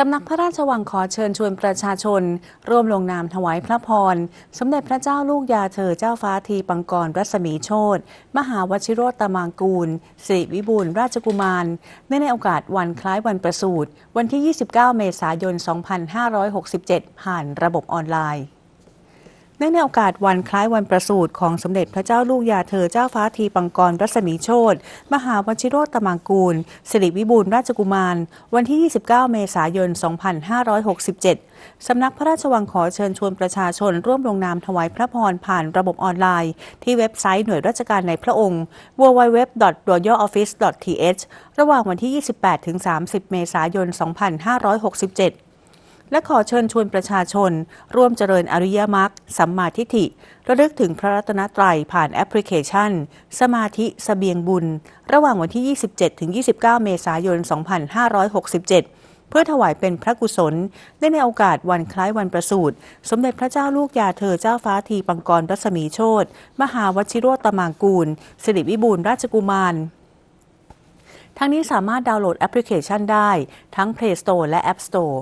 สำนักพระราชวังขอเชิญชวนประชาชน ร่วมลงนามถวายพระพรสมเด็จพระเจ้าลูกยาเธอเจ้าฟ้าทีปังกรรัศมีโชตมหาวชิโรตมังกูลสิริวิบูลราชกุมารนในโอกาสวันคล้ายวันประสูติวันที่ 29 เมษายน 2567 ผ่านระบบออนไลน์เนื่องในโอกาสวันคล้ายวันประสูติของสมเด็จพระเจ้าลูกยาเธอเจ้าฟ้าทีปังกรรัศมีโชตมหาวชิโรตมังกูล สิริวิบูลราชกุมาร วันที่ 29 เมษายน 2567 สำนักพระราชวังขอเชิญชวนประชาชนร่วมลงนามถวายพระพรผ่านระบบออนไลน์ ที่เว็บไซต์หน่วยราชการในพระองค์ www.royaloffice.th ระหว่างวันที่ 28-30 เมษายน 2567และขอเชิญชวนประชาชน ร่วมเจริญอริยมรรคสัมมาทิฏฐิระลึกถึงพระรัตนตรัยผ่านแอปพลิเคชัน สมาธิสเสบียงบุญ ระหว่างวันที่ 27-29 เมษายน 2567 เพื่อถวายเป็นพระกุศล ได้ในโอกาสวันคล้ายวันประสูติสมเด็จพระเจ้าลูกยาเธอเจ้าฟ้าทีปังกรรัศมีโชตมหาวชิโรตมังกูล สิริวิบูลราชกุมาร ทั้งนี้สามารถดาวน์โหลดแอปพลิเคชันได้ ทั้ง Play Store และ App Store